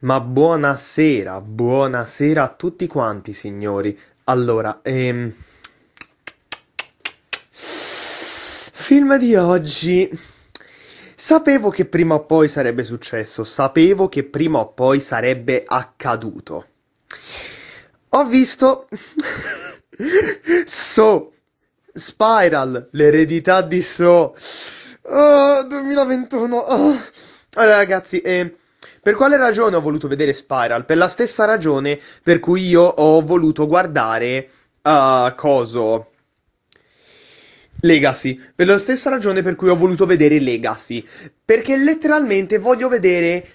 Ma buonasera, buonasera a tutti quanti signori. Allora, ehm... Film di oggi. Sapevo che prima o poi sarebbe successo, sapevo che prima o poi sarebbe accaduto. Ho visto... so, Spiral, l'eredità di So. Oh, 2021. Oh. Allora ragazzi, eh... Per quale ragione ho voluto vedere Spiral? Per la stessa ragione per cui io ho voluto guardare uh, Coso. Legacy, per la stessa ragione per cui ho voluto vedere Legacy, perché letteralmente voglio vedere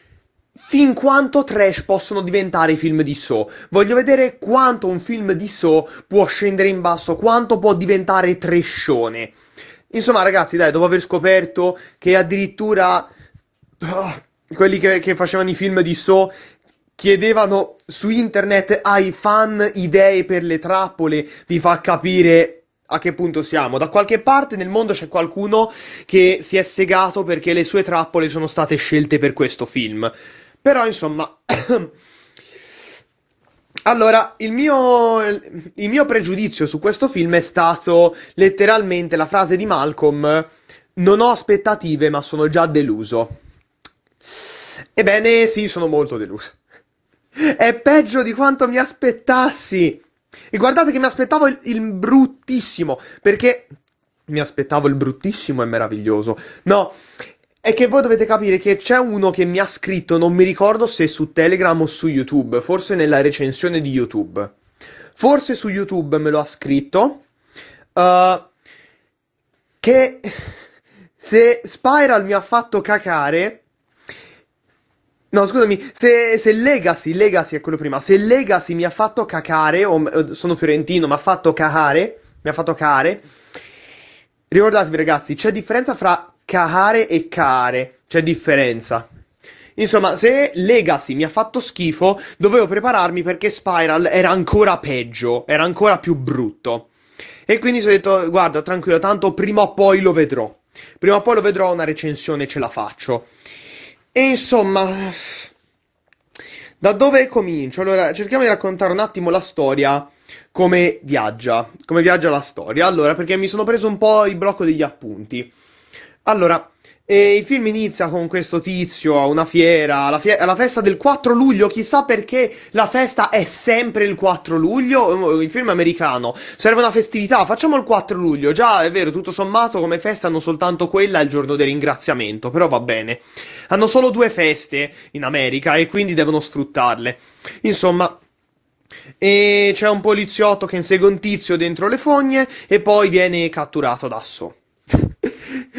fin quanto trash possono diventare i film di So. Voglio vedere quanto un film di So può scendere in basso, quanto può diventare trescione. Insomma, ragazzi, dai, dopo aver scoperto che addirittura. Oh, quelli che, che facevano i film di So chiedevano su internet ai fan idee per le trappole, vi fa capire a che punto siamo. Da qualche parte nel mondo c'è qualcuno che si è segato perché le sue trappole sono state scelte per questo film. Però, insomma. allora, il mio, il mio pregiudizio su questo film è stato letteralmente la frase di Malcolm: Non ho aspettative, ma sono già deluso. Ebbene sì, sono molto deluso. È peggio di quanto mi aspettassi. E guardate che mi aspettavo il, il bruttissimo, perché mi aspettavo il bruttissimo e meraviglioso. No, è che voi dovete capire che c'è uno che mi ha scritto, non mi ricordo se su Telegram o su YouTube, forse nella recensione di YouTube. Forse su YouTube me lo ha scritto. Uh, che se Spiral mi ha fatto cacare No, scusami, se, se, Legacy, Legacy è quello prima, se Legacy mi ha fatto cacare, o, eh, sono fiorentino, mi ha fatto cacare, mi ha fatto cacare, ricordatevi ragazzi, c'è differenza fra cacare e care, c'è differenza. Insomma, se Legacy mi ha fatto schifo, dovevo prepararmi perché Spiral era ancora peggio, era ancora più brutto. E quindi ho detto, guarda, tranquillo, tanto prima o poi lo vedrò. Prima o poi lo vedrò, una recensione ce la faccio. E insomma, da dove comincio? Allora, cerchiamo di raccontare un attimo la storia, come viaggia, come viaggia la storia. Allora, perché mi sono preso un po' il blocco degli appunti. Allora, e il film inizia con questo tizio a una fiera, alla, fie- alla, festa del 4 luglio, chissà perché la festa è sempre il 4 luglio, eh, il film americano, serve una festività, facciamo il 4 luglio, già è vero, tutto sommato come festa hanno soltanto quella e il giorno del ringraziamento, però va bene. Hanno solo due feste in America e quindi devono sfruttarle. Insomma, e c'è un poliziotto che insegue un tizio dentro le fogne e poi viene catturato da So.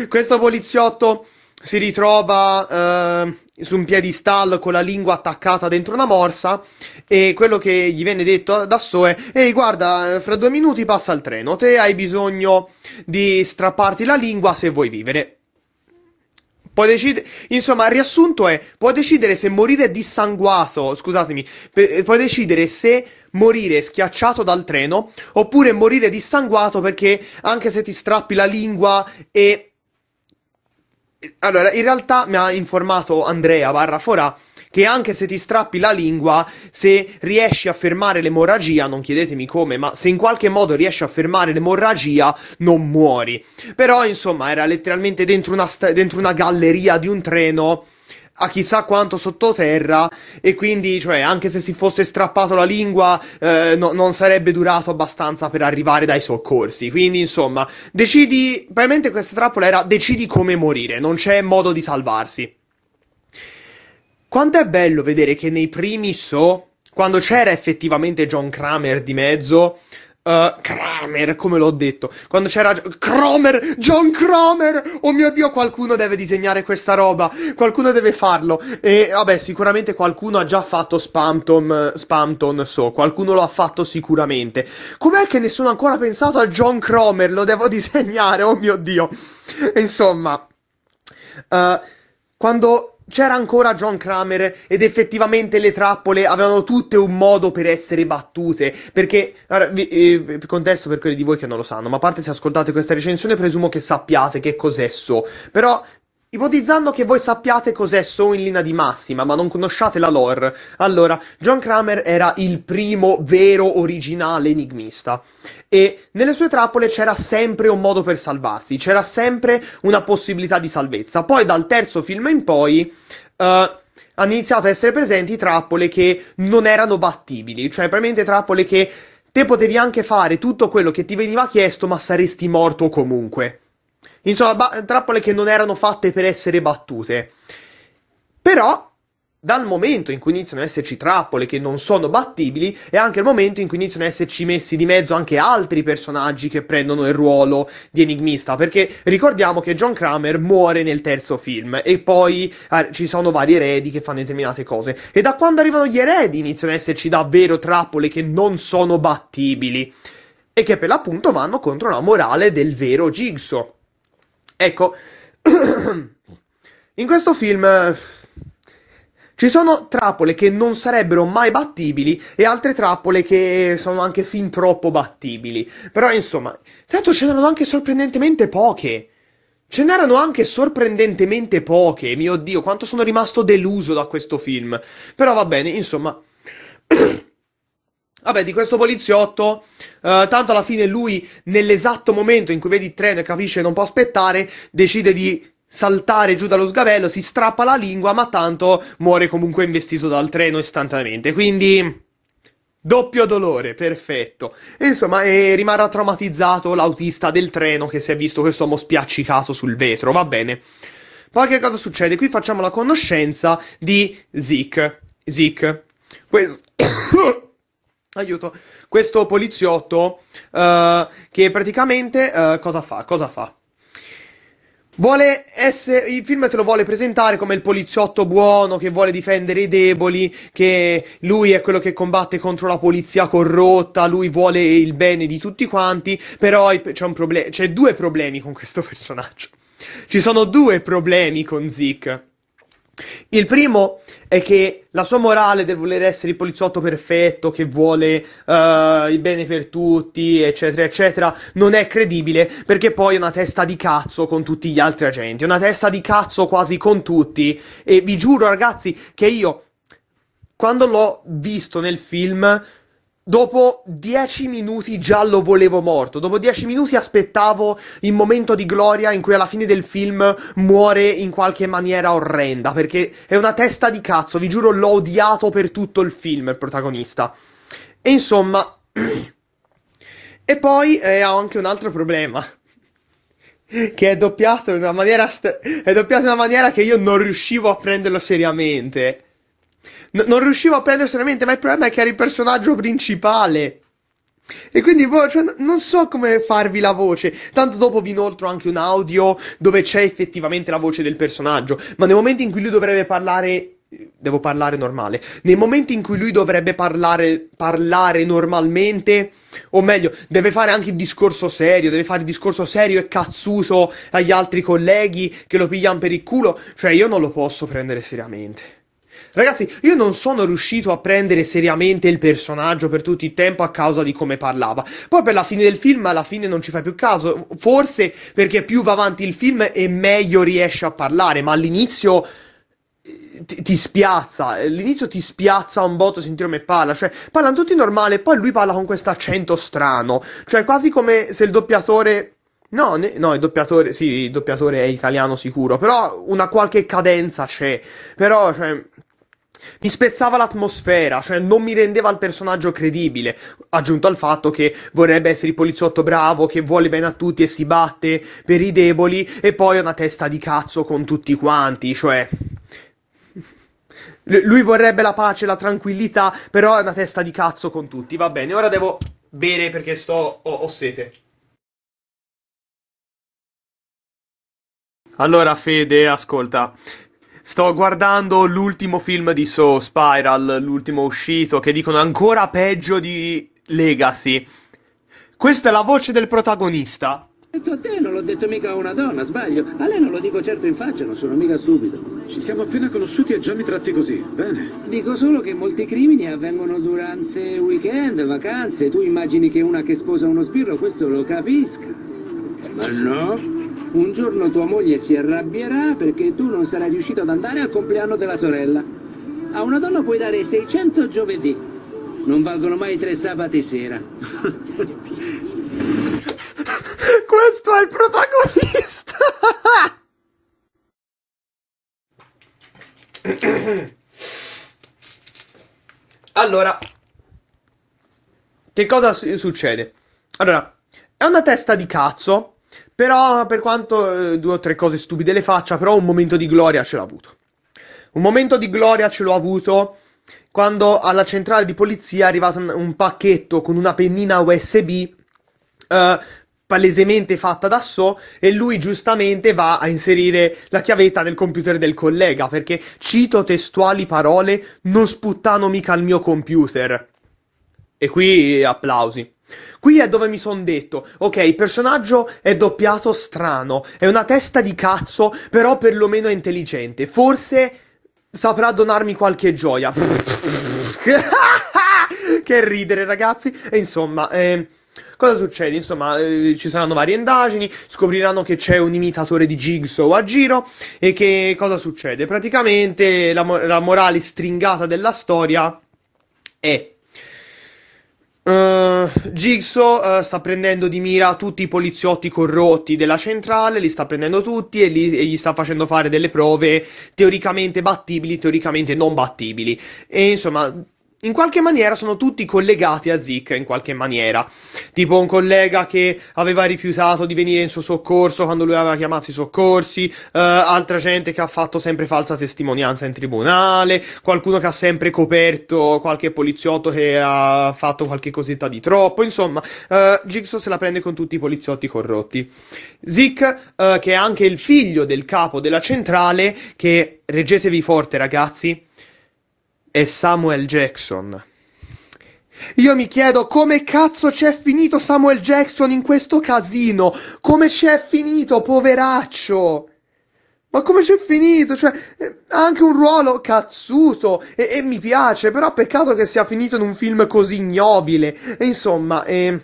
Questo poliziotto si ritrova eh, su un piedistallo con la lingua attaccata dentro una morsa e quello che gli viene detto da Soe ehi guarda fra due minuti passa il treno te hai bisogno di strapparti la lingua se vuoi vivere Puoi decidere, insomma, il riassunto è: puoi decidere se morire dissanguato, scusatemi, puoi decidere se morire schiacciato dal treno oppure morire dissanguato perché anche se ti strappi la lingua e allora, in realtà mi ha informato Andrea barra Forà che anche se ti strappi la lingua, se riesci a fermare l'emorragia, non chiedetemi come, ma se in qualche modo riesci a fermare l'emorragia, non muori. Però, insomma, era letteralmente dentro una, sta- dentro una galleria di un treno a chissà quanto sottoterra e quindi, cioè, anche se si fosse strappato la lingua, eh, no, non sarebbe durato abbastanza per arrivare dai soccorsi. Quindi, insomma, decidi, probabilmente questa trappola era decidi come morire, non c'è modo di salvarsi. Quanto è bello vedere che nei primi so, quando c'era effettivamente John Kramer di mezzo, Uh, Kramer, come l'ho detto. Quando c'era Cromer, John Cromer. Oh mio Dio, qualcuno deve disegnare questa roba. Qualcuno deve farlo. E vabbè, sicuramente qualcuno ha già fatto Spamton, Spamton so. Qualcuno lo ha fatto sicuramente. Com'è che nessuno ha ancora pensato a John Cromer? Lo devo disegnare, oh mio Dio. Insomma, uh, quando c'era ancora John Kramer ed effettivamente le trappole avevano tutte un modo per essere battute. Perché, allora, vi, eh, contesto per quelli di voi che non lo sanno, ma a parte se ascoltate questa recensione presumo che sappiate che cos'è So. Però Ipotizzando che voi sappiate cos'è So in linea di massima, ma non conosciate la lore, allora, John Kramer era il primo vero originale enigmista. E nelle sue trappole c'era sempre un modo per salvarsi, c'era sempre una possibilità di salvezza. Poi dal terzo film in poi. Uh, hanno iniziato a essere presenti trappole che non erano battibili, cioè probabilmente trappole che te potevi anche fare tutto quello che ti veniva chiesto, ma saresti morto comunque. Insomma, ba- trappole che non erano fatte per essere battute. Però, dal momento in cui iniziano ad esserci trappole che non sono battibili, è anche il momento in cui iniziano ad esserci messi di mezzo anche altri personaggi che prendono il ruolo di enigmista. Perché ricordiamo che John Kramer muore nel terzo film e poi eh, ci sono vari eredi che fanno determinate cose. E da quando arrivano gli eredi iniziano ad esserci davvero trappole che non sono battibili e che per l'appunto vanno contro la morale del vero Jigsaw. Ecco, in questo film eh, ci sono trappole che non sarebbero mai battibili e altre trappole che sono anche fin troppo battibili. Però insomma, certo ce n'erano anche sorprendentemente poche. Ce n'erano anche sorprendentemente poche, mio Dio, quanto sono rimasto deluso da questo film. Però va bene, insomma... Vabbè, di questo poliziotto, eh, tanto alla fine lui, nell'esatto momento in cui vedi il treno e capisce che non può aspettare, decide di saltare giù dallo sgabello, si strappa la lingua, ma tanto muore comunque investito dal treno istantaneamente. Quindi... Doppio dolore, perfetto. E insomma, eh, rimarrà traumatizzato l'autista del treno che si è visto questo uomo spiaccicato sul vetro, va bene. Poi che cosa succede? Qui facciamo la conoscenza di Zeke. Zeke. Questo... Aiuto. Questo poliziotto uh, che praticamente uh, cosa fa? Cosa fa? Vuole essere, il film te lo vuole presentare come il poliziotto buono che vuole difendere i deboli, che lui è quello che combatte contro la polizia corrotta, lui vuole il bene di tutti quanti, però c'è, un problem- c'è due problemi con questo personaggio. Ci sono due problemi con Zeke. Il primo è che la sua morale del voler essere il poliziotto perfetto, che vuole uh, il bene per tutti, eccetera, eccetera, non è credibile perché poi è una testa di cazzo con tutti gli altri agenti, è una testa di cazzo quasi con tutti. E vi giuro, ragazzi, che io, quando l'ho visto nel film Dopo 10 minuti già lo volevo morto. Dopo 10 minuti aspettavo il momento di gloria in cui alla fine del film muore in qualche maniera orrenda. Perché è una testa di cazzo, vi giuro, l'ho odiato per tutto il film il protagonista. E insomma. e poi eh, ho anche un altro problema. che è doppiato in una maniera. St- è doppiato in una maniera che io non riuscivo a prenderlo seriamente. N- non riuscivo a prendere seriamente, ma il problema è che era il personaggio principale. E quindi boh, cioè, non so come farvi la voce. Tanto dopo vi inoltro anche un audio dove c'è effettivamente la voce del personaggio. Ma nei momenti in cui lui dovrebbe parlare. Devo parlare normale. Nei momenti in cui lui dovrebbe parlare, parlare normalmente, o meglio, deve fare anche il discorso serio, deve fare il discorso serio e cazzuto agli altri colleghi che lo pigliano per il culo. Cioè, io non lo posso prendere seriamente. Ragazzi, io non sono riuscito a prendere seriamente il personaggio per tutto il tempo a causa di come parlava. Poi per la fine del film, alla fine non ci fai più caso, forse perché più va avanti il film e meglio riesce a parlare, ma all'inizio eh, ti, ti spiazza, all'inizio ti spiazza un botto sentire come parla, cioè parlano tutti normale, poi lui parla con questo accento strano, cioè quasi come se il doppiatore No, ne, no, il doppiatore, sì, il doppiatore è italiano sicuro, però una qualche cadenza c'è. Però, cioè, mi spezzava l'atmosfera, cioè non mi rendeva il personaggio credibile, aggiunto al fatto che vorrebbe essere il poliziotto bravo, che vuole bene a tutti e si batte per i deboli, e poi è una testa di cazzo con tutti quanti, cioè... L- lui vorrebbe la pace, la tranquillità, però è una testa di cazzo con tutti, va bene, ora devo bere perché sto... ho, ho sete. Allora, Fede, ascolta. Sto guardando l'ultimo film di So, Spiral, l'ultimo uscito, che dicono ancora peggio di Legacy. Questa è la voce del protagonista. Detto a te, non l'ho detto mica a una donna, sbaglio. A lei non lo dico certo in faccia, non sono mica stupido. Ci siamo appena conosciuti e già mi tratti così, bene? Dico solo che molti crimini avvengono durante weekend, vacanze. Tu immagini che una che sposa uno sbirro questo lo capisca. Ma no, un giorno tua moglie si arrabbierà perché tu non sarai riuscito ad andare al compleanno della sorella. A una donna puoi dare 600 giovedì. Non valgono mai tre sabati sera. Questo è il protagonista! allora, che cosa succede? Allora, è una testa di cazzo però, per quanto eh, due o tre cose stupide le faccia, però un momento di gloria ce l'ho avuto. Un momento di gloria ce l'ho avuto quando alla centrale di polizia è arrivato un, un pacchetto con una pennina USB eh, palesemente fatta da So e lui giustamente va a inserire la chiavetta nel computer del collega perché cito testuali parole non sputtano mica il mio computer. E qui applausi. Qui è dove mi son detto, ok, il personaggio è doppiato strano, è una testa di cazzo, però perlomeno è intelligente. Forse saprà donarmi qualche gioia. che ridere, ragazzi. E insomma, eh, Cosa succede? Insomma, eh, ci saranno varie indagini, scopriranno che c'è un imitatore di Jigsaw a giro e che cosa succede? Praticamente la, la morale stringata della storia è Uh, Jigsaw uh, sta prendendo di mira tutti i poliziotti corrotti della centrale, li sta prendendo tutti e, li, e, gli sta facendo fare delle prove teoricamente battibili, teoricamente non battibili. E insomma, in qualche maniera sono tutti collegati a Zeke in qualche maniera. Tipo un collega che aveva rifiutato di venire in suo soccorso quando lui aveva chiamato i soccorsi, eh, altra gente che ha fatto sempre falsa testimonianza in tribunale, qualcuno che ha sempre coperto qualche poliziotto che ha fatto qualche cosetta di troppo, insomma, eh, Jigsaw se la prende con tutti i poliziotti corrotti. Zeke, eh, che è anche il figlio del capo della centrale, che reggetevi forte ragazzi e Samuel Jackson. Io mi chiedo come cazzo c'è finito Samuel Jackson in questo casino? Come c'è finito, poveraccio? Ma come c'è finito? Cioè, eh, ha anche un ruolo cazzuto e, e, mi piace, però peccato che sia finito in un film così ignobile. E insomma, eh,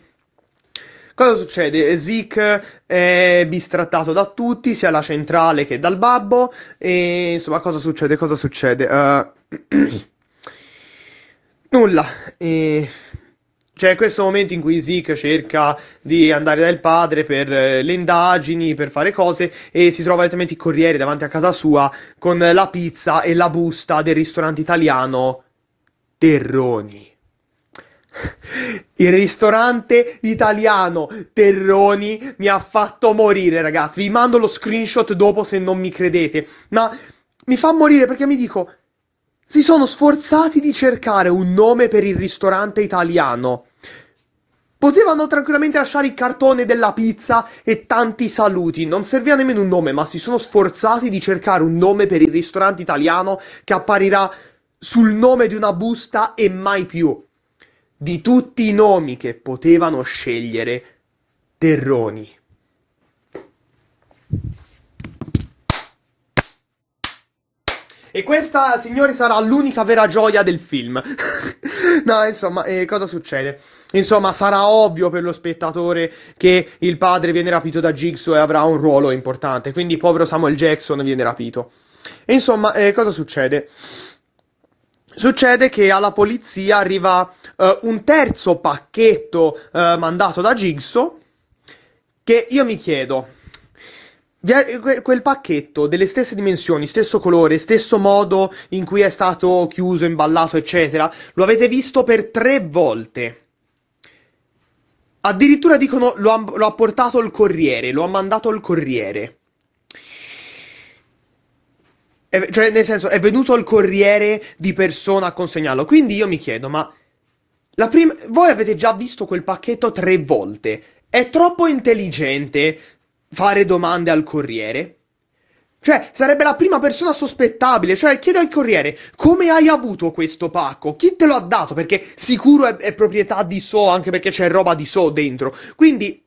cosa succede? Zeke eh, è bistrattato da tutti, sia la centrale che dal babbo. E insomma, cosa succede? Cosa succede? Uh... Nulla. E... C'è questo momento in cui Zeke cerca di andare dal padre per eh, le indagini, per fare cose, e si trova direttamente il corriere davanti a casa sua con la pizza e la busta del ristorante italiano Terroni. Il ristorante italiano Terroni mi ha fatto morire, ragazzi. Vi mando lo screenshot dopo se non mi credete. Ma mi fa morire perché mi dico, si sono sforzati di cercare un nome per il ristorante italiano. Potevano tranquillamente lasciare il cartone della pizza e tanti saluti, non serviva nemmeno un nome, ma si sono sforzati di cercare un nome per il ristorante italiano che apparirà sul nome di una busta e mai più. Di tutti i nomi che potevano scegliere, Terroni. E questa, signori, sarà l'unica vera gioia del film. no, insomma, eh, cosa succede? Insomma, sarà ovvio per lo spettatore che il padre viene rapito da Jigsaw e avrà un ruolo importante. Quindi, povero Samuel Jackson viene rapito. E insomma, eh, cosa succede? Succede che alla polizia arriva eh, un terzo pacchetto eh, mandato da Jigsaw che io mi chiedo quel pacchetto delle stesse dimensioni, stesso colore, stesso modo in cui è stato chiuso, imballato, eccetera, lo avete visto per tre volte. Addirittura dicono lo ha, lo ha portato il corriere, lo ha mandato il corriere. È, cioè, nel senso, è venuto il corriere di persona a consegnarlo. Quindi io mi chiedo, ma prim- voi avete già visto quel pacchetto tre volte. È troppo intelligente fare domande al corriere? Cioè, sarebbe la prima persona sospettabile. Cioè, chiede al corriere come hai avuto questo pacco? Chi te lo ha dato? Perché sicuro è, è proprietà di So, anche perché c'è roba di So dentro. Quindi,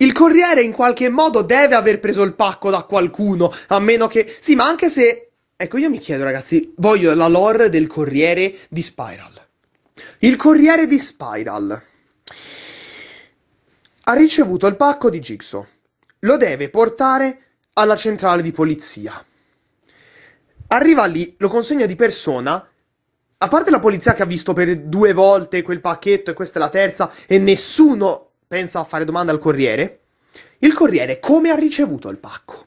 il corriere in qualche modo deve aver preso il pacco da qualcuno. A meno che. Sì, ma anche se. Ecco, io mi chiedo, ragazzi, voglio la lore del corriere di Spiral. Il corriere di Spiral. Ha ricevuto il pacco di Jigsaw, lo deve portare alla centrale di polizia. Arriva lì, lo consegna di persona. A parte la polizia che ha visto per due volte quel pacchetto e questa è la terza e nessuno pensa a fare domanda al corriere, il corriere come ha ricevuto il pacco?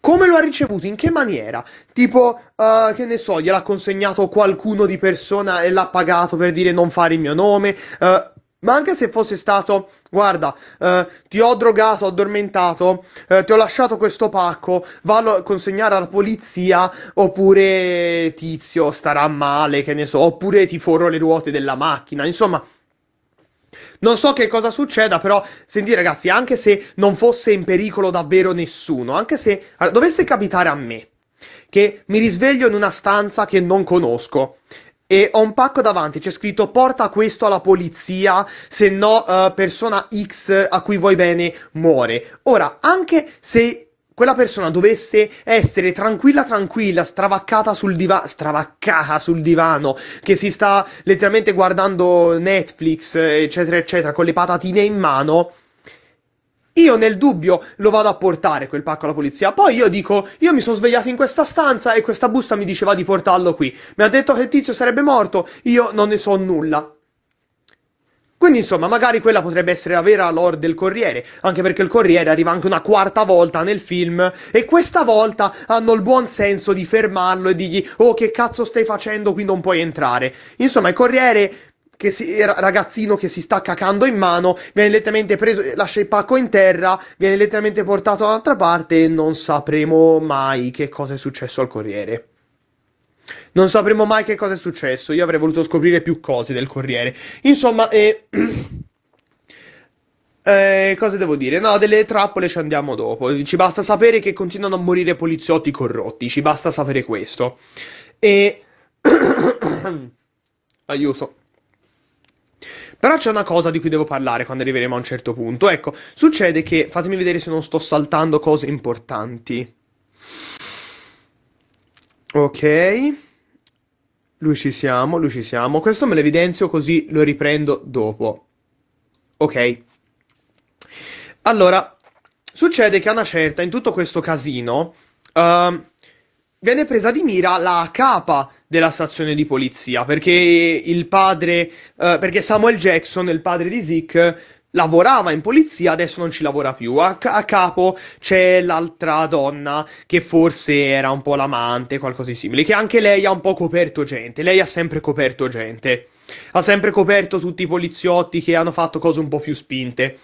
Come lo ha ricevuto? In che maniera? Tipo, uh, che ne so, gliel'ha consegnato qualcuno di persona e l'ha pagato per dire non fare il mio nome? Uh, ma anche se fosse stato, guarda, eh, ti ho drogato, addormentato, eh, ti ho lasciato questo pacco, vado a consegnare alla polizia, oppure tizio starà male, che ne so, oppure ti forro le ruote della macchina, insomma. Non so che cosa succeda, però senti ragazzi, anche se non fosse in pericolo davvero nessuno, anche se allora, dovesse capitare a me che mi risveglio in una stanza che non conosco e ho un pacco davanti, c'è scritto porta questo alla polizia, se no uh, persona X a cui vuoi bene muore. Ora, anche se quella persona dovesse essere tranquilla, tranquilla, stravaccata sul divano, stravaccata sul divano, che si sta letteralmente guardando Netflix, eccetera, eccetera, con le patatine in mano, io nel dubbio lo vado a portare quel pacco alla polizia. Poi io dico, io mi sono svegliato in questa stanza e questa busta mi diceva di portarlo qui. Mi ha detto che il tizio sarebbe morto, io non ne so nulla. Quindi insomma, magari quella potrebbe essere la vera lore del Corriere, anche perché il Corriere arriva anche una quarta volta nel film e questa volta hanno il buon senso di fermarlo e dirgli "Oh, che cazzo stai facendo? Qui non puoi entrare". Insomma, il Corriere che si, eh, ragazzino che si sta cacando in mano, viene letteralmente preso, eh, lascia il pacco in terra, viene letteralmente portato dall'altra parte e non sapremo mai che cosa è successo al Corriere. Non sapremo mai che cosa è successo. Io avrei voluto scoprire più cose del Corriere. Insomma, eh... eh, cosa devo dire? No, delle trappole ci andiamo dopo. Ci basta sapere che continuano a morire poliziotti corrotti. Ci basta sapere questo. E. Aiuto. Però c'è una cosa di cui devo parlare quando arriveremo a un certo punto. Ecco, succede che, fatemi vedere se non sto saltando cose importanti. Ok. Lui ci siamo, lui ci siamo. Questo me lo evidenzio così lo riprendo dopo. Ok. Allora, succede che a una certa, in tutto questo casino, uh, viene presa di mira la capa della stazione di polizia, perché il padre, uh, perché Samuel Jackson, il padre di Zeke, lavorava in polizia, adesso non ci lavora più. A, a, capo c'è l'altra donna che forse era un po' l'amante, qualcosa di simile, che anche lei ha un po' coperto gente, lei ha sempre coperto gente. Ha sempre coperto tutti i poliziotti che hanno fatto cose un po' più spinte.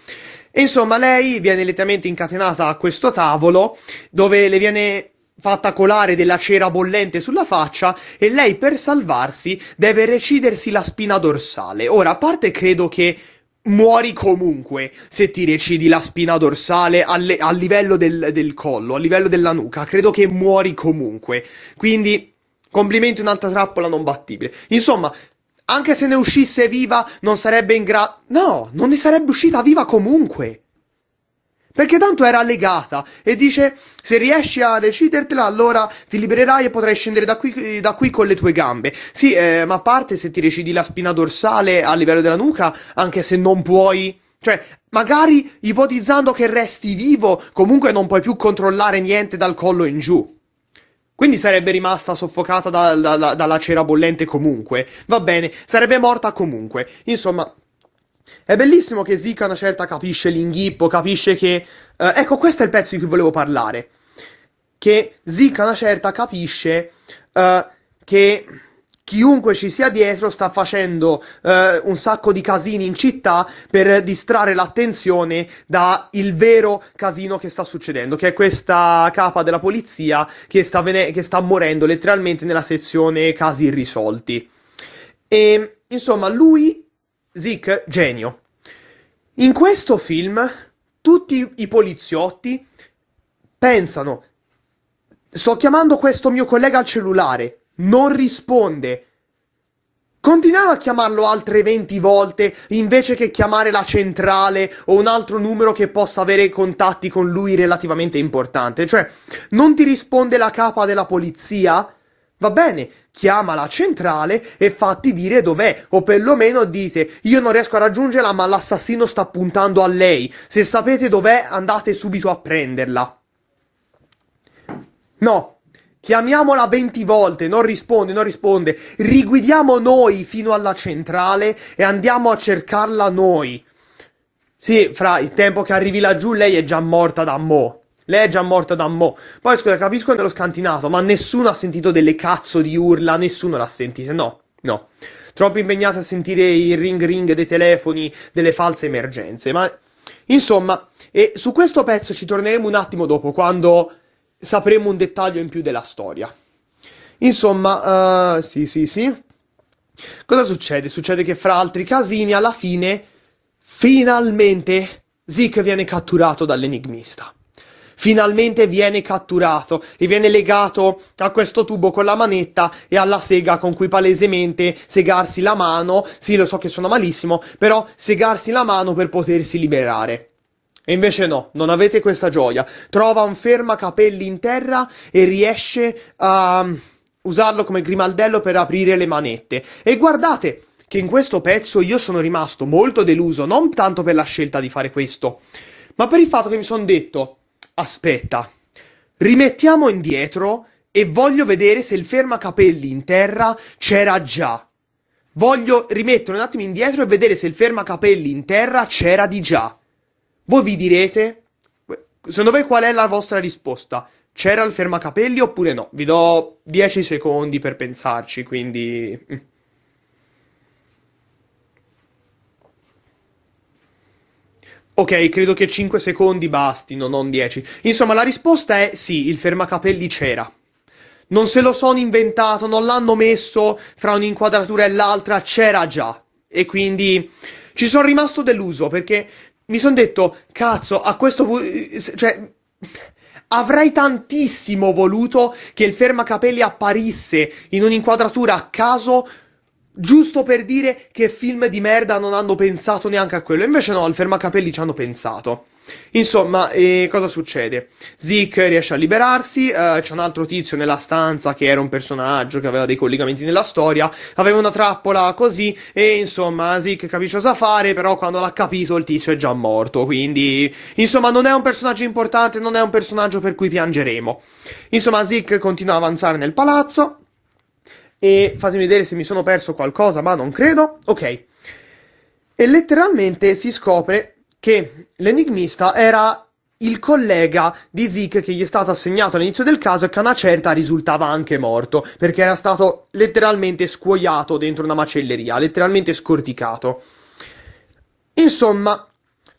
insomma, lei viene letteralmente incatenata a questo tavolo dove le viene fatta colare della cera bollente sulla faccia e lei per salvarsi deve recidersi la spina dorsale. Ora, a parte credo che muori comunque se ti recidi la spina dorsale alle, a livello del, del collo, a livello della nuca, credo che muori comunque. Quindi, complimenti un'altra trappola non battibile. Insomma, anche se ne uscisse viva, non sarebbe in grado... No, non ne sarebbe uscita viva comunque perché tanto era legata e dice se riesci a recidertela allora ti libererai e potrai scendere da qui, da qui con le tue gambe. Sì, eh, ma a parte se ti recidi la spina dorsale a livello della nuca, anche se non puoi... Cioè, magari ipotizzando che resti vivo, comunque non puoi più controllare niente dal collo in giù. Quindi sarebbe rimasta soffocata da, da, da, dalla cera bollente comunque. Va bene, sarebbe morta comunque. Insomma, è bellissimo che Zika una certa capisce l'inghippo, capisce che... Eh, ecco, questo è il pezzo di cui volevo parlare. Che Zika una certa capisce eh, che chiunque ci sia dietro sta facendo eh, un sacco di casini in città per distrarre l'attenzione dal vero casino che sta succedendo, che è questa capa della polizia che sta, vene- che sta morendo letteralmente nella sezione casi irrisolti. E insomma, lui Zick, genio. In questo film tutti i poliziotti pensano sto chiamando questo mio collega al cellulare, non risponde. Continuava a chiamarlo altre 20 volte invece che chiamare la centrale o un altro numero che possa avere contatti con lui relativamente importante. Cioè, non ti risponde la capa della polizia? Va bene, chiama la centrale e fatti dire dov'è, o perlomeno dite io non riesco a raggiungerla ma l'assassino sta puntando a lei, se sapete dov'è andate subito a prenderla. No, chiamiamola 20 volte, non risponde, non risponde, riguidiamo noi fino alla centrale e andiamo a cercarla noi. Sì, fra il tempo che arrivi laggiù lei è già morta da mo'. Lei è già morta da mo'. Poi scusa, capisco nello scantinato, ma nessuno ha sentito delle cazzo di urla, nessuno l'ha sentita, no, no. Troppo impegnata a sentire il ring ring dei telefoni, delle false emergenze, ma insomma, e su questo pezzo ci torneremo un attimo dopo quando sapremo un dettaglio in più della storia. Insomma, uh, sì, sì, sì. Cosa succede? Succede che fra altri casini alla fine, finalmente, Zeke viene catturato dall'enigmista finalmente viene catturato e viene legato a questo tubo con la manetta e alla sega con cui palesemente segarsi la mano, sì lo so che suona malissimo, però segarsi la mano per potersi liberare. E invece no, non avete questa gioia. Trova un fermacapelli in terra e riesce a um, usarlo come grimaldello per aprire le manette. E guardate che in questo pezzo io sono rimasto molto deluso, non tanto per la scelta di fare questo, ma per il fatto che mi sono detto Aspetta, rimettiamo indietro e voglio vedere se il fermacapelli in terra c'era già. Voglio rimettere un attimo indietro e vedere se il fermacapelli in terra c'era di già. Voi vi direte, secondo voi qual è la vostra risposta? C'era il fermacapelli oppure no? Vi do 10 secondi per pensarci, quindi... Mm. Ok, credo che 5 secondi bastino, non 10. Insomma, la risposta è sì, il fermacapelli c'era. Non se lo sono inventato, non l'hanno messo fra un'inquadratura e l'altra, c'era già. E quindi ci sono rimasto deluso perché mi sono detto, cazzo, a questo punto... Cioè, avrei tantissimo voluto che il fermacapelli apparisse in un'inquadratura a caso giusto per dire che film di merda non hanno pensato neanche a quello. Invece no, al fermacapelli ci hanno pensato. Insomma, eh, cosa succede? Zeke riesce a liberarsi, eh, c'è un altro tizio nella stanza che era un personaggio che aveva dei collegamenti nella storia, aveva una trappola così e insomma Zeke capisce cosa fare, però quando l'ha capito il tizio è già morto, quindi insomma non è un personaggio importante, non è un personaggio per cui piangeremo. Insomma, Zeke continua ad avanzare nel palazzo e fatemi vedere se mi sono perso qualcosa, ma non credo. Ok. E letteralmente si scopre che l'enigmista era il collega di Zeke che gli è stato assegnato all'inizio del caso e che a una certa risultava anche morto, perché era stato letteralmente scuoiato dentro una macelleria, letteralmente scorticato. Insomma,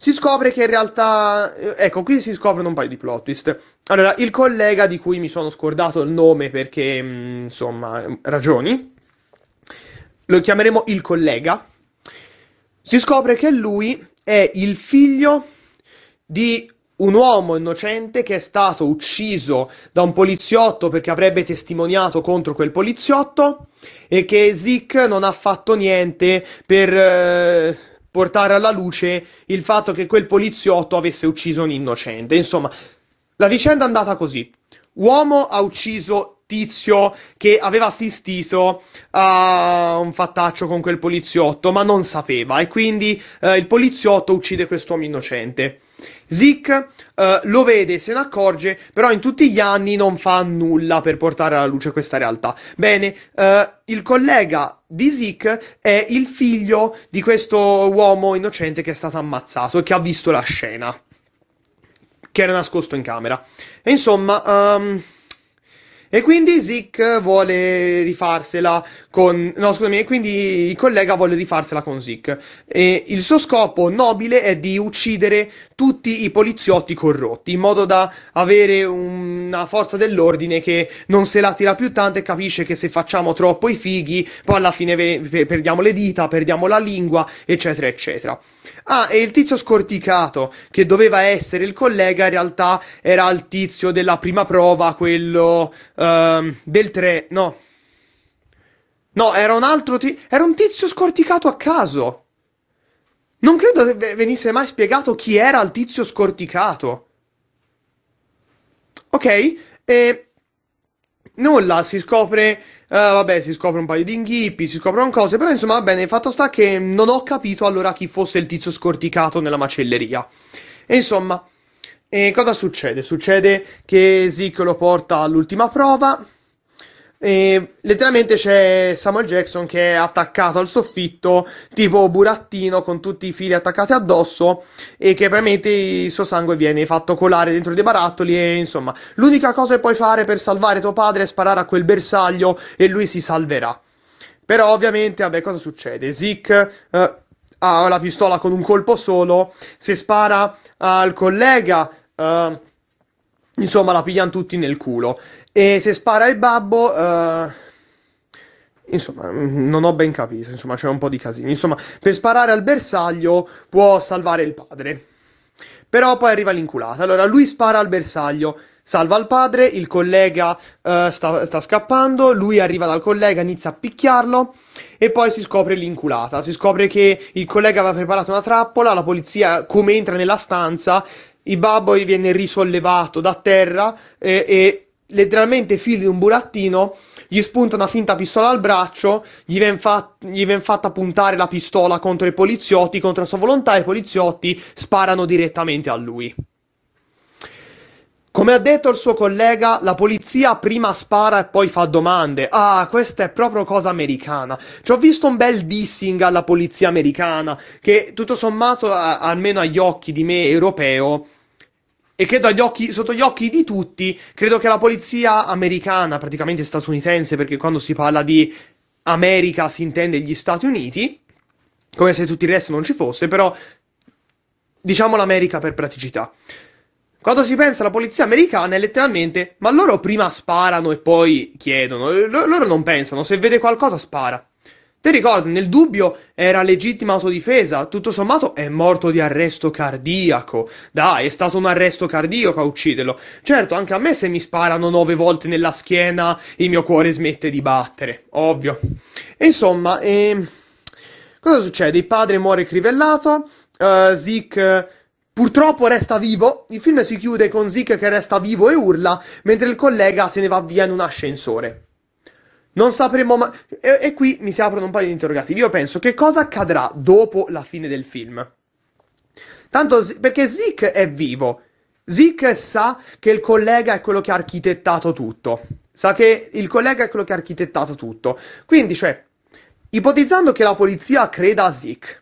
si scopre che in realtà. Eh, ecco, qui si scoprono un paio di plot twist. Allora, il collega di cui mi sono scordato il nome perché, mm, insomma, mm, ragioni. Lo chiameremo il collega. Si scopre che lui è il figlio di un uomo innocente che è stato ucciso da un poliziotto perché avrebbe testimoniato contro quel poliziotto e che Zick non ha fatto niente per eh, portare alla luce il fatto che quel poliziotto avesse ucciso un innocente. Insomma, la vicenda è andata così. Uomo ha ucciso tizio che aveva assistito a un fattaccio con quel poliziotto, ma non sapeva, e quindi eh, il poliziotto uccide quest'uomo innocente. Zik eh, lo vede, se ne accorge, però in tutti gli anni non fa nulla per portare alla luce questa realtà. Bene, eh, il collega di Zik è il figlio di questo uomo innocente che è stato ammazzato e che ha visto la scena, che era nascosto in camera. E insomma... Um e quindi Zick vuole rifarsela con... No, scusami, e quindi il collega vuole rifarsela con Zick. E il suo scopo nobile è di uccidere tutti i poliziotti corrotti, in modo da avere una forza dell'ordine che non se la tira più tanto e capisce che se facciamo troppo i fighi, poi alla fine ve- perdiamo le dita, perdiamo la lingua, eccetera, eccetera. Ah, e il tizio scorticato, che doveva essere il collega, in realtà era il tizio della prima prova, quello Ehm, del 3, no. No, era un altro tizio. Era un tizio scorticato a caso. Non credo v- venisse mai spiegato chi era il tizio scorticato. Ok, e nulla, si scopre, uh, vabbè, si scopre un paio di inghippi, si scoprono cose, però insomma, va bene, fatto sta che non ho capito allora chi fosse il tizio scorticato nella macelleria. E insomma, e cosa succede? Succede che Zeke lo porta all'ultima prova. E letteralmente c'è Samuel Jackson che è attaccato al soffitto, tipo burattino con tutti i fili attaccati addosso e che veramente il suo sangue viene fatto colare dentro dei barattoli e insomma, l'unica cosa che puoi fare per salvare tuo padre è sparare a quel bersaglio e lui si salverà. Però ovviamente, vabbè, cosa succede? Zeke eh, ha la pistola con un colpo solo, se spara al collega Uh, insomma, la pigliano tutti nel culo. E se spara il babbo. Uh, insomma, non ho ben capito. Insomma, c'è un po' di casino. Insomma, per sparare al bersaglio può salvare il padre. Però poi arriva l'inculata. Allora lui spara al bersaglio, salva il padre, il collega uh, sta, sta, scappando, lui arriva dal collega, inizia a picchiarlo e poi si scopre l'inculata. Si scopre che il collega aveva preparato una trappola, la polizia come entra nella stanza Ibaboi viene risollevato da terra e, eh, e letteralmente fili un burattino, gli spunta una finta pistola al braccio, gli viene, fa- ven fatta puntare la pistola contro i poliziotti, contro la sua volontà, e i poliziotti sparano direttamente a lui. Come ha detto il suo collega, la polizia prima spara e poi fa domande. Ah, questa è proprio cosa americana. Ci ho visto un bel dissing alla polizia americana, che tutto sommato, almeno agli occhi di me europeo, e credo occhi, sotto gli occhi di tutti, credo che la polizia americana, praticamente statunitense, perché quando si parla di America si intende gli Stati Uniti, come se tutto il resto non ci fosse, però diciamo l'America per praticità. Quando si pensa alla polizia americana è letteralmente, ma loro prima sparano e poi chiedono, L- loro non pensano, se vede qualcosa spara. Te ricordi, nel dubbio era legittima autodifesa, tutto sommato è morto di arresto cardiaco. Dai, è stato un arresto cardiaco a ucciderlo. Certo, anche a me se mi sparano nove volte nella schiena, il mio cuore smette di battere, ovvio. E insomma, eh, cosa succede? Il padre muore crivellato, uh, Zeke Purtroppo resta vivo, il film si chiude con Zeke che resta vivo e urla, mentre il collega se ne va via in un ascensore. Non sapremo mai... E, e, qui mi si aprono un paio di interrogativi. Io penso che cosa accadrà dopo la fine del film. Tanto perché Zeke è vivo. Zeke sa che il collega è quello che ha architettato tutto. Sa che il collega è quello che ha architettato tutto. Quindi, cioè, ipotizzando che la polizia creda a Zeke,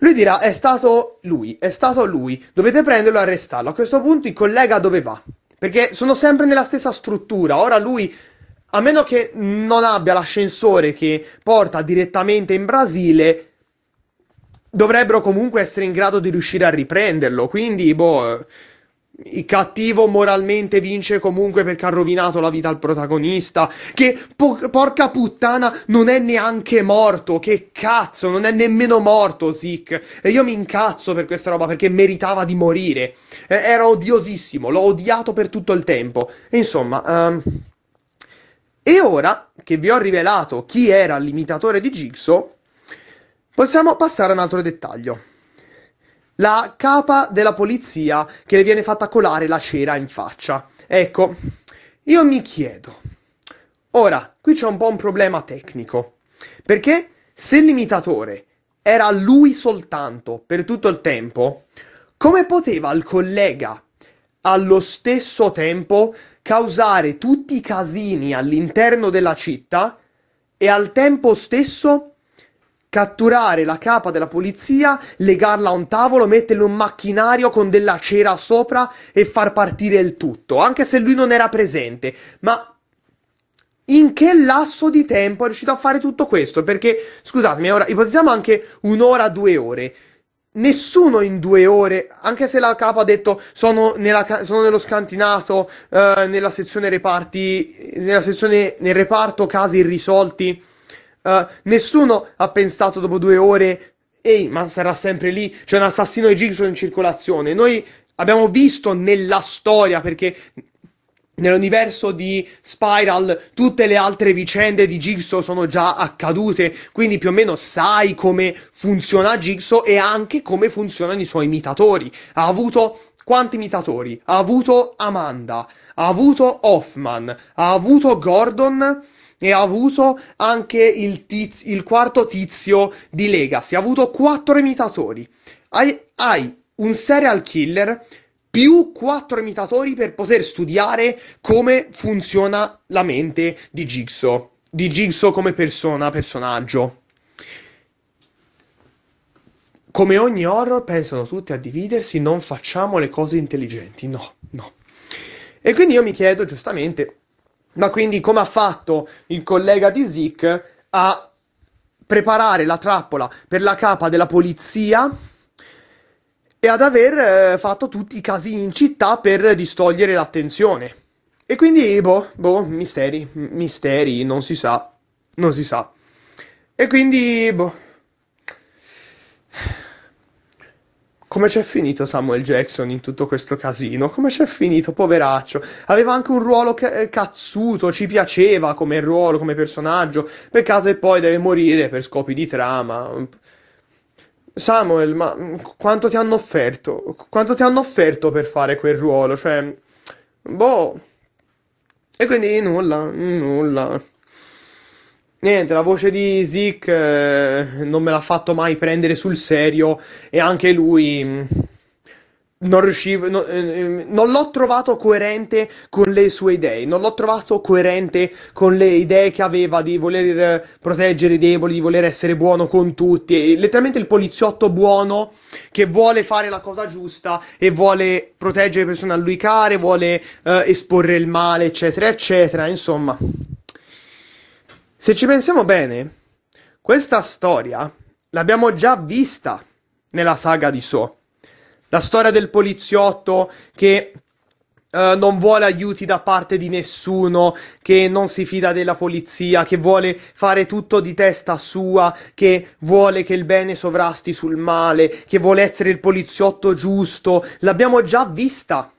lui dirà: È stato lui, è stato lui, dovete prenderlo e arrestarlo. A questo punto il collega dove va? Perché sono sempre nella stessa struttura. Ora lui, a meno che non abbia l'ascensore che porta direttamente in Brasile, dovrebbero comunque essere in grado di riuscire a riprenderlo. Quindi, boh il cattivo moralmente vince comunque perché ha rovinato la vita al protagonista, che po- porca puttana non è neanche morto, che cazzo, non è nemmeno morto Zik. E io mi incazzo per questa roba perché meritava di morire. Eh, era odiosissimo, l'ho odiato per tutto il tempo. E insomma, um... e ora che vi ho rivelato chi era l'imitatore di Jigsaw, possiamo passare a un altro dettaglio la capa della polizia che le viene fatta colare la cera in faccia. Ecco, io mi chiedo. Ora, qui c'è un po' un problema tecnico, perché se l'imitatore era lui soltanto per tutto il tempo, come poteva il collega allo stesso tempo causare tutti i casini all'interno della città e al tempo stesso catturare la capa della polizia, legarla a un tavolo, metterle un macchinario con della cera sopra e far partire il tutto, anche se lui non era presente. Ma in che lasso di tempo è riuscito a fare tutto questo? Perché, scusatemi, ora ipotizziamo anche un'ora, due ore. Nessuno in due ore, anche se la capa ha detto sono, nella, sono nello scantinato, eh, nella sezione reparti, nella sezione, nel reparto casi irrisolti eh, nessuno ha pensato dopo due ore, ehi, ma sarà sempre lì, c'è un assassino di Jigsaw in circolazione. Noi abbiamo visto nella storia, perché Nell'universo di Spiral tutte le altre vicende di Jigsaw sono già accadute, quindi più o meno sai come funziona Jigsaw e anche come funzionano i suoi imitatori. Ha avuto quanti imitatori? Ha avuto Amanda, ha avuto Hoffman, ha avuto Gordon e ha avuto anche il, tiz- il quarto tizio di Legacy, ha avuto quattro imitatori. Hai, hai un serial killer più quattro imitatori per poter studiare come funziona la mente di Jigsaw, di Jigsaw come persona, personaggio. Come ogni horror pensano tutti a dividersi, non facciamo le cose intelligenti, no, no. E quindi io mi chiedo giustamente ma quindi come ha fatto il collega di Zik a preparare la trappola per la capa della polizia e ad aver eh, fatto tutti i casini in città per distogliere l'attenzione. E quindi, boh, boh, misteri, misteri, non si sa, non si sa. E quindi, boh come c'è finito Samuel Jackson in tutto questo casino? Come c'è finito, poveraccio? Aveva anche un ruolo ca- eh, cazzuto, ci piaceva come ruolo, come personaggio. Peccato che poi deve morire per scopi di trama. Samuel, ma mm, quanto ti hanno offerto? Quanto ti hanno offerto per fare quel ruolo? Cioè, boh. E quindi nulla, nulla. Niente, la voce di Zeke eh, non me l'ha fatto mai prendere sul serio e anche lui mm, non riuscivo, no, eh, eh, non l'ho trovato coerente con le sue idee, non l'ho trovato coerente con le idee che aveva di voler eh, proteggere i deboli, di voler essere buono con tutti, e, letteralmente il poliziotto buono che vuole fare la cosa giusta e vuole proteggere le persone a lui care, vuole eh, esporre il male, eccetera, eccetera, insomma. Se ci pensiamo bene, questa storia l'abbiamo già vista nella saga di So. La storia del poliziotto che Uh, non vuole aiuti da parte di nessuno, che non si fida della polizia, che vuole fare tutto di testa sua, che vuole che il bene sovrasti sul male, che vuole essere il poliziotto giusto. L'abbiamo già vista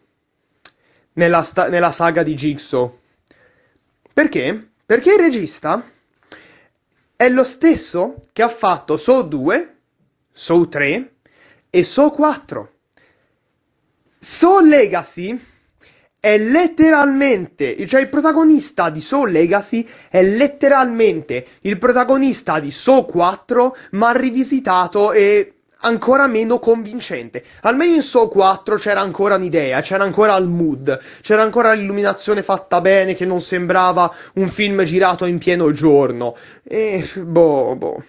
nella, sta- nella saga di Jigsaw. Perché? Perché il regista è lo stesso che ha fatto Saw 2, Saw 3 e Saw 4. Saw Legacy è letteralmente, cioè il protagonista di Soul Legacy è letteralmente il protagonista di Soul 4, ma rivisitato e ancora meno convincente. Almeno in So 4 c'era ancora un'idea, c'era ancora il mood, c'era ancora l'illuminazione fatta bene che non sembrava un film girato in pieno giorno. E boh, boh.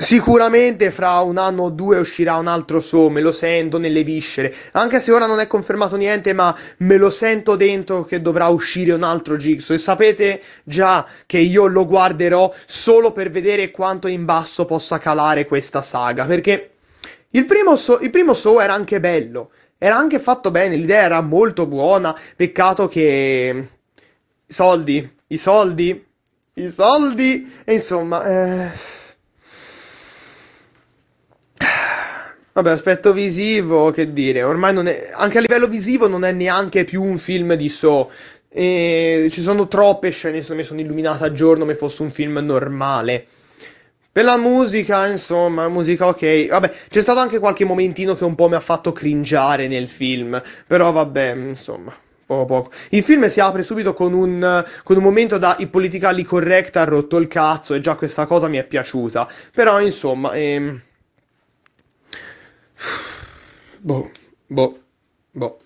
Sicuramente fra un anno o due uscirà un altro so, me lo sento nelle viscere, anche se ora non è confermato niente, ma me lo sento dentro che dovrà uscire un altro Jigsaw e sapete già che io lo guarderò solo per vedere quanto in basso possa calare questa saga, perché il primo so, il primo so era anche bello, era anche fatto bene, l'idea era molto buona, peccato che... i soldi, i soldi, i soldi, e insomma... Eh... Vabbè, aspetto visivo, che dire, ormai non è, anche a livello visivo non è neanche più un film di so. E ci sono troppe scene, mi sono illuminata a giorno come fosse un film normale. Per la musica, insomma, musica ok. Vabbè, c'è stato anche qualche momentino che un po' mi ha fatto cringiare nel film, però vabbè, insomma. Poco poco. Il film si apre subito con un, con un momento da i politically correct ha rotto il cazzo e già questa cosa mi è piaciuta. Però insomma, ehm Boh, boh, boh.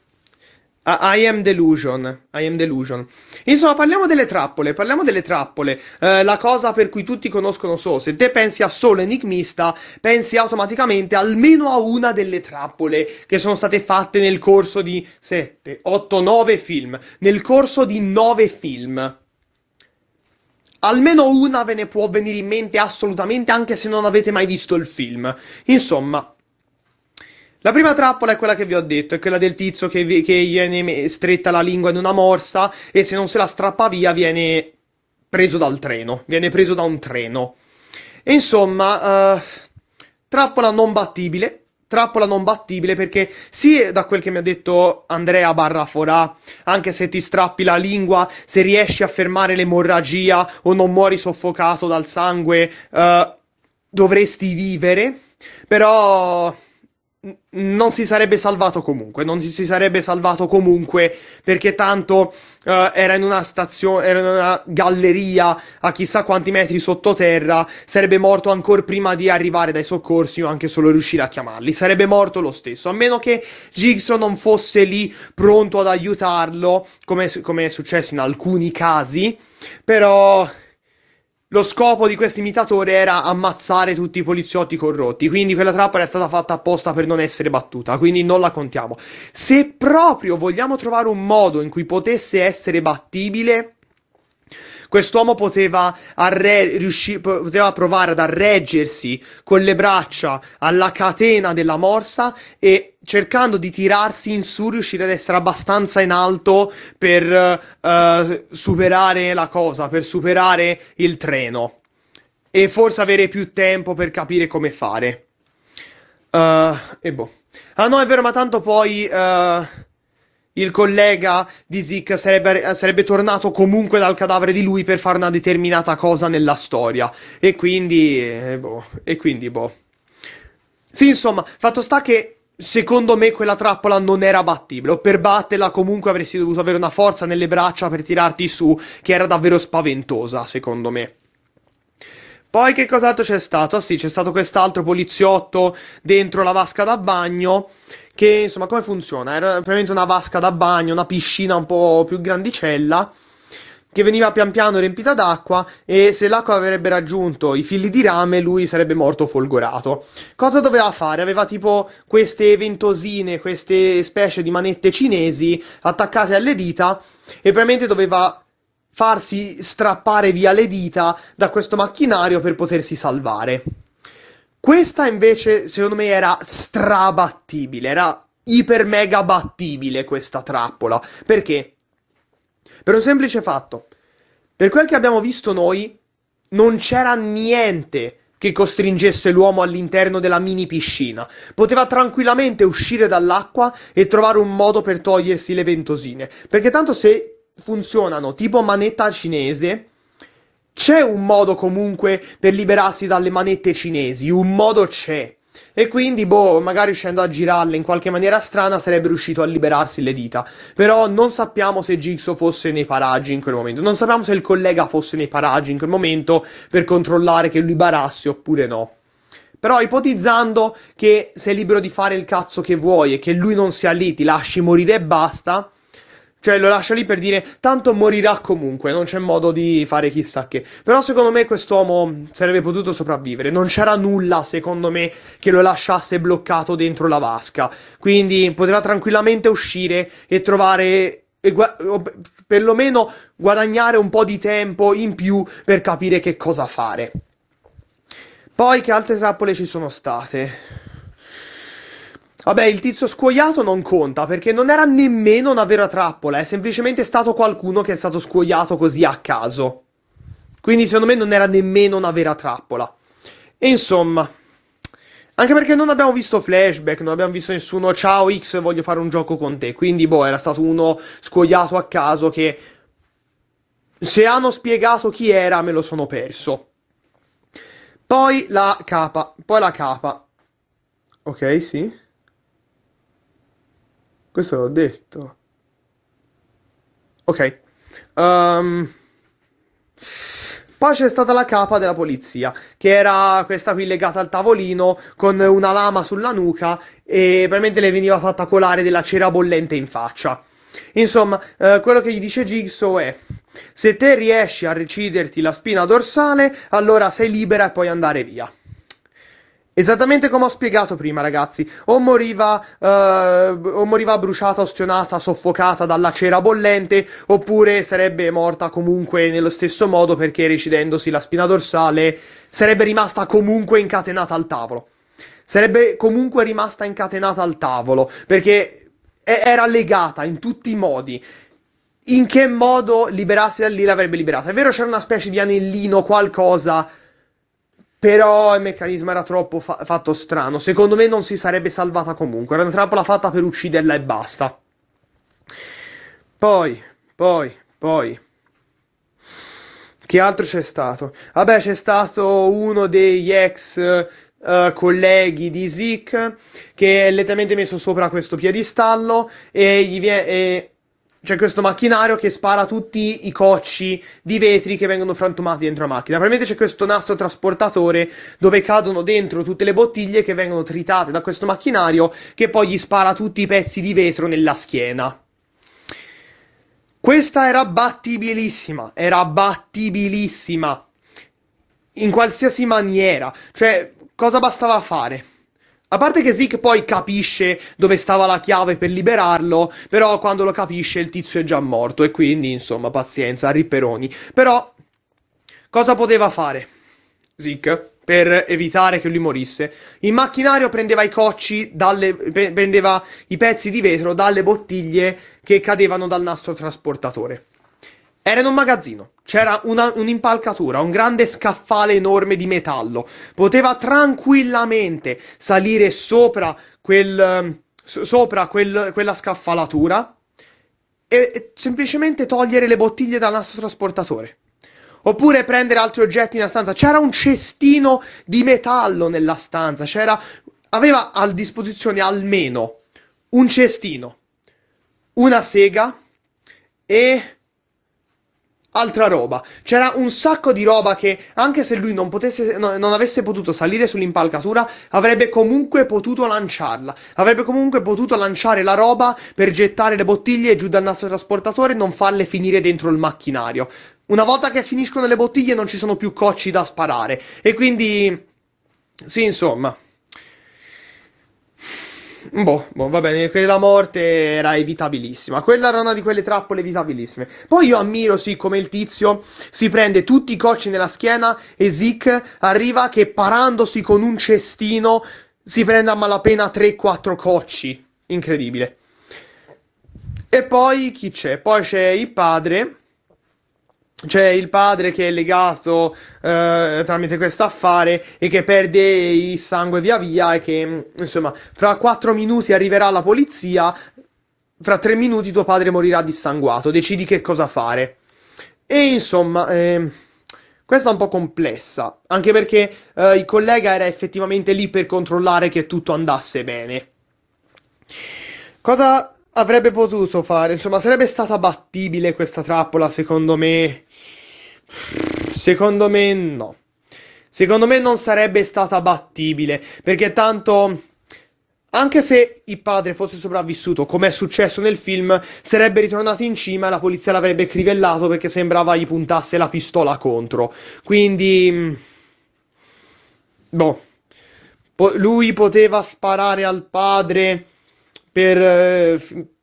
Ah, I, am delusion. I am delusion. Insomma, parliamo delle trappole. Parliamo delle trappole. Eh, la cosa per cui tutti conoscono Soul, Se te pensi a Soul Enigmista, pensi automaticamente almeno a una delle trappole che sono state fatte nel corso di 7, 8, 9 film. Nel corso di 9 film. Almeno una ve ne può venire in mente assolutamente, anche se non avete mai visto il film. Insomma, la prima trappola è quella che vi ho detto, è quella del tizio che, vi, che viene stretta la lingua in una morsa e se non se la strappa via viene preso dal treno, viene preso da un treno. E insomma, uh, trappola non battibile, trappola non battibile perché sì, da quel che mi ha detto Andrea barra Forà, anche se ti strappi la lingua, se riesci a fermare l'emorragia o non muori soffocato dal sangue, uh, dovresti vivere, però non si sarebbe salvato comunque, non si sarebbe salvato comunque perché tanto uh, era in una stazione, era in una galleria a chissà quanti metri sottoterra, sarebbe morto ancora prima di arrivare dai soccorsi o anche solo riuscire a chiamarli, sarebbe morto lo stesso, a meno che Jigsaw non fosse lì pronto ad aiutarlo, come, come è successo in alcuni casi, però lo scopo di questo imitatore era ammazzare tutti i poliziotti corrotti, quindi quella trappola è stata fatta apposta per non essere battuta, quindi non la contiamo. Se proprio vogliamo trovare un modo in cui potesse essere battibile, Quest'uomo poteva, arre- riusci- poteva provare ad arreggersi con le braccia alla catena della morsa e cercando di tirarsi in su, riuscire ad essere abbastanza in alto per eh, superare la cosa, per superare il treno e forse avere più tempo per capire come fare. Uh, e boh. Ah no, è vero, ma tanto poi... Uh il collega di Zik sarebbe, sarebbe, tornato comunque dal cadavere di lui per fare una determinata cosa nella storia. E quindi, eh, boh, e quindi, boh. Sì, insomma, fatto sta che secondo me quella trappola non era battibile. O per batterla comunque avresti dovuto avere una forza nelle braccia per tirarti su, che era davvero spaventosa, secondo me. Poi che cos'altro c'è stato? Ah sì, c'è stato quest'altro poliziotto dentro la vasca da bagno che insomma, come funziona? Era praticamente una vasca da bagno, una piscina un po' più grandicella che veniva pian piano riempita d'acqua e se l'acqua avrebbe raggiunto i fili di rame lui sarebbe morto folgorato. Cosa doveva fare? Aveva tipo queste ventosine, queste specie di manette cinesi attaccate alle dita e probabilmente doveva farsi strappare via le dita da questo macchinario per potersi salvare. Questa invece, secondo me, era strabattibile, era iper mega battibile questa trappola. Perché? Per un semplice fatto. Per quel che abbiamo visto noi, non c'era niente che costringesse l'uomo all'interno della mini piscina. Poteva tranquillamente uscire dall'acqua e trovare un modo per togliersi le ventosine. Perché tanto se funzionano tipo manetta cinese, c'è un modo comunque per liberarsi dalle manette cinesi, un modo c'è. E quindi, boh, magari riuscendo a girarle in qualche maniera strana sarebbe riuscito a liberarsi le dita. Però non sappiamo se Jigsaw fosse nei paraggi in quel momento. Non sappiamo se il collega fosse nei paraggi in quel momento per controllare che lui barasse oppure no. Però ipotizzando che sei libero di fare il cazzo che vuoi e che lui non sia lì, ti lasci morire e basta, cioè lo lascia lì per dire tanto morirà comunque, non c'è modo di fare chissà che. Però secondo me quest'uomo sarebbe potuto sopravvivere, non c'era nulla secondo me che lo lasciasse bloccato dentro la vasca. Quindi poteva tranquillamente uscire e trovare e gu- perlomeno guadagnare un po' di tempo in più per capire che cosa fare. Poi che altre trappole ci sono state? Vabbè, il tizio scuoiato non conta perché non era nemmeno una vera trappola, è semplicemente stato qualcuno che è stato scuoiato così a caso. Quindi secondo me non era nemmeno una vera trappola. E insomma, anche perché non abbiamo visto flashback, non abbiamo visto nessuno ciao X, voglio fare un gioco con te. Quindi boh, era stato uno scuoiato a caso che se hanno spiegato chi era me lo sono perso. Poi la capa, poi la capa. Ok, sì. Questo l'ho detto. Ok. Um... Poi c'è stata la capa della polizia, che era questa qui legata al tavolino con una lama sulla nuca e probabilmente le veniva fatta colare della cera bollente in faccia. Insomma, eh, quello che gli dice Jigsaw è: se te riesci a reciderti la spina dorsale, allora sei libera e puoi andare via. Esattamente come ho spiegato prima, ragazzi. O moriva, eh, o moriva bruciata, ostionata, soffocata dalla cera bollente, oppure sarebbe morta comunque nello stesso modo perché recidendosi la spina dorsale sarebbe rimasta comunque incatenata al tavolo. Sarebbe comunque rimasta incatenata al tavolo perché era legata in tutti i modi in che modo liberarsi da lì l'avrebbe liberata. È vero c'era una specie di anellino, qualcosa però il meccanismo era troppo fa- fatto strano. Secondo me non si sarebbe salvata comunque. Era una trappola fatta per ucciderla e basta. Poi, poi, poi. Che altro c'è stato? Vabbè, c'è stato uno degli ex Uh, colleghi di Zeke che è letteralmente messo sopra questo piedistallo e, vie- e c'è questo macchinario che spara tutti i cocci di vetri che vengono frantumati dentro la macchina. Probabilmente c'è questo nastro trasportatore dove cadono dentro tutte le bottiglie che vengono tritate da questo macchinario che poi gli spara tutti i pezzi di vetro nella schiena. Questa era battibilissima, era battibilissima in qualsiasi maniera, cioè cosa bastava fare? A parte che Zeke poi capisce dove stava la chiave per liberarlo, però quando lo capisce il tizio è già morto e quindi insomma pazienza, ripperoni. Però cosa poteva fare Zeke? per evitare che lui morisse. Il macchinario prendeva i cocci, dalle, prendeva i pezzi di vetro dalle bottiglie che cadevano dal nastro trasportatore. Era in un magazzino. C'era una, un'impalcatura, un grande scaffale enorme di metallo. Poteva tranquillamente salire sopra, quel, ehm, sopra quel, quella scaffalatura e, semplicemente togliere le bottiglie dal nastro trasportatore. Oppure prendere altri oggetti nella stanza. C'era un cestino di metallo nella stanza. C'era. aveva a disposizione almeno un cestino, una sega e altra roba. C'era un sacco di roba che, anche se lui non, potesse, no, non avesse potuto salire sull'impalcatura, avrebbe comunque potuto lanciarla. Avrebbe comunque potuto lanciare la roba per gettare le bottiglie giù dal nastro trasportatore e non farle finire dentro il macchinario. Una volta che finiscono le bottiglie non ci sono più cocci da sparare. E quindi... Sì, insomma. Boh, boh, va bene, quella morte era evitabilissima. Quella era una di quelle trappole evitabilissime. Poi io ammiro, sì, come il tizio si prende tutti i cocci nella schiena e Zik arriva che parandosi con un cestino si prende a malapena 3-4 cocci. Incredibile. E poi chi c'è? Poi c'è il padre c'è il padre che è legato eh, tramite questo affare e che perde il sangue via via e che insomma fra 4 minuti arriverà la polizia fra 3 minuti tuo padre morirà dissanguato decidi che cosa fare e insomma eh, questa è un po' complessa anche perché eh, il collega era effettivamente lì per controllare che tutto andasse bene cosa avrebbe potuto fare, insomma, sarebbe stata battibile questa trappola, secondo me. Secondo me no. Secondo me non sarebbe stata battibile, perché tanto anche se il padre fosse sopravvissuto, come è successo nel film, sarebbe ritornato in cima e la polizia l'avrebbe crivellato perché sembrava gli puntasse la pistola contro. Quindi mm, boh, lui poteva sparare al padre per eh,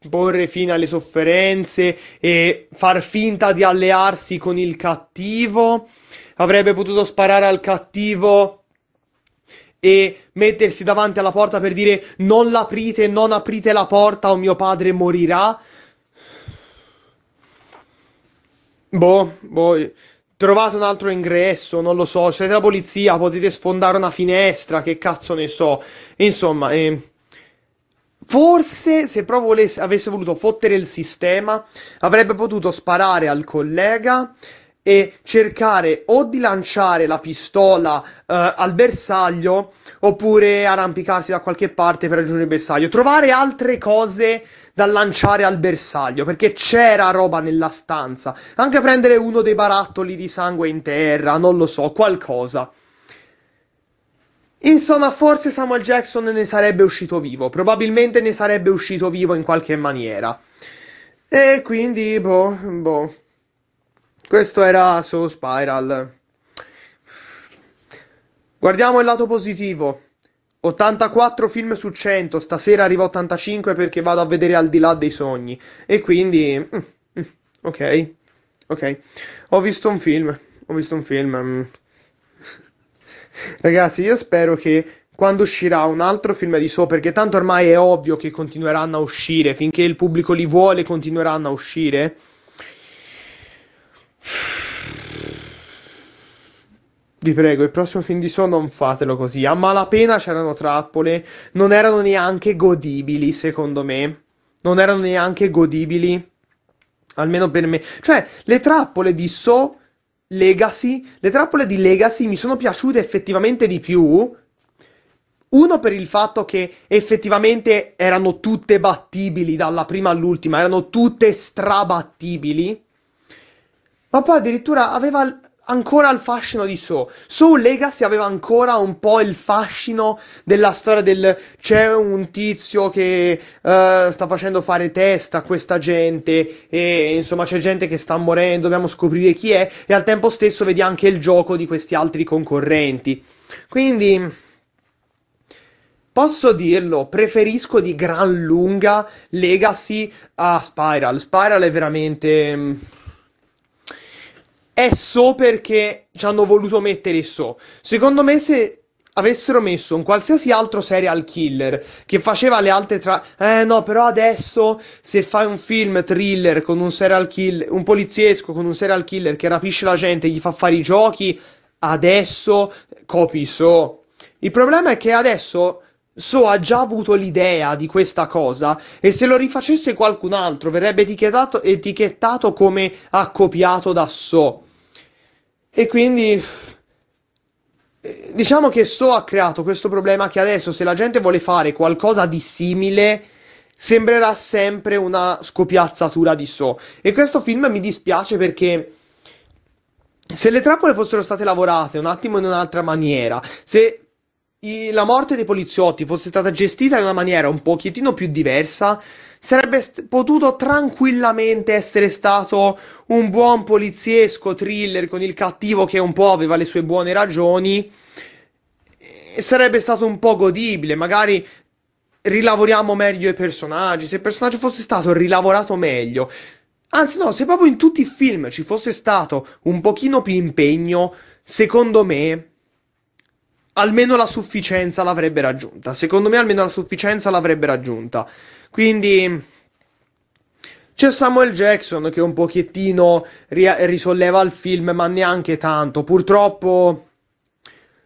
porre fine alle sofferenze e far finta di allearsi con il cattivo. Avrebbe potuto sparare al cattivo e mettersi davanti alla porta per dire non l'aprite, non aprite la porta o mio padre morirà. Boh, boh, trovate un altro ingresso, non lo so, siete la polizia, potete sfondare una finestra, che cazzo ne so. Insomma, eh, Forse se proprio volesse, avesse voluto fottere il sistema, avrebbe potuto sparare al collega e cercare o di lanciare la pistola eh, al bersaglio oppure arrampicarsi da qualche parte per raggiungere il bersaglio. Trovare altre cose da lanciare al bersaglio perché c'era roba nella stanza. Anche prendere uno dei barattoli di sangue in terra, non lo so, qualcosa. Insomma, forse Samuel Jackson ne sarebbe uscito vivo, probabilmente ne sarebbe uscito vivo in qualche maniera. E quindi, boh, boh. Questo era So Spiral. Guardiamo il lato positivo. 84 film su 100, stasera arrivo a 85 perché vado a vedere al di là dei sogni. E quindi... Mm, mm, ok, ok. Ho visto un film, ho visto un film. Mm. Ragazzi, io spero che quando uscirà un altro film di So, perché tanto ormai è ovvio che continueranno a uscire, finché il pubblico li vuole continueranno a uscire. Vi prego, il prossimo film di So non fatelo così. A malapena c'erano trappole, non erano neanche godibili, secondo me. Non erano neanche godibili, almeno per me. Cioè, le trappole di So Legacy, le trappole di Legacy mi sono piaciute effettivamente di più. Uno per il fatto che effettivamente erano tutte battibili dalla prima all'ultima, erano tutte strabattibili. Ma poi addirittura aveva ancora il fascino di So. So Legacy aveva ancora un po' il fascino della storia del c'è un tizio che uh, sta facendo fare testa a questa gente e insomma c'è gente che sta morendo, dobbiamo scoprire chi è e al tempo stesso vedi anche il gioco di questi altri concorrenti. Quindi Posso dirlo, preferisco di gran lunga Legacy a Spiral. Spiral è veramente mm, è So perché ci hanno voluto mettere So. Secondo me se avessero messo un qualsiasi altro serial killer che faceva le altre tra... Eh no, però adesso se fai un film thriller con un serial killer, un poliziesco con un serial killer che rapisce la gente, e gli fa fare i giochi, adesso copi So. Il problema è che adesso So ha già avuto l'idea di questa cosa e se lo rifacesse qualcun altro verrebbe etichettato, etichettato come copiato da So. E quindi eh, diciamo che So ha creato questo problema che adesso se la gente vuole fare qualcosa di simile sembrerà sempre una scopiazzatura di So. E questo film mi dispiace perché se le trappole fossero state lavorate un attimo in un'altra maniera, se la morte dei poliziotti fosse stata gestita in una maniera un pochettino più diversa, Sarebbe st- potuto tranquillamente essere stato un buon poliziesco thriller con il cattivo che un po' aveva le sue buone ragioni. E sarebbe stato un po' godibile, magari rilavoriamo meglio i personaggi. Se il personaggio fosse stato rilavorato meglio, Anzi no, se proprio in tutti i film ci fosse stato un pochino più impegno, secondo me almeno la sufficienza l'avrebbe raggiunta. Secondo me almeno la sufficienza l'avrebbe raggiunta. Quindi... C'è Samuel Jackson che un pochettino ri- risolleva il film, ma neanche tanto. Purtroppo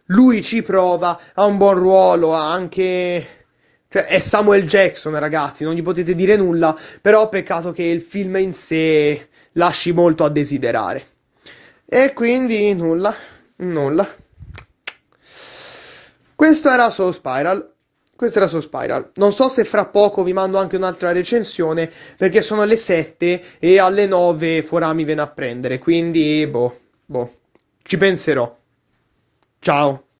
lui ci prova, ha un buon ruolo, ha anche... Cioè, è Samuel Jackson, ragazzi, non gli potete dire nulla, però peccato che il film in sé lasci molto a desiderare. E quindi nulla, nulla. Questo era Soul Spiral. Questo era su Spiral. Non so se fra poco vi mando anche un'altra recensione, perché sono le 7 e alle 9 Forami viene a prendere, quindi boh, boh, ci penserò. Ciao.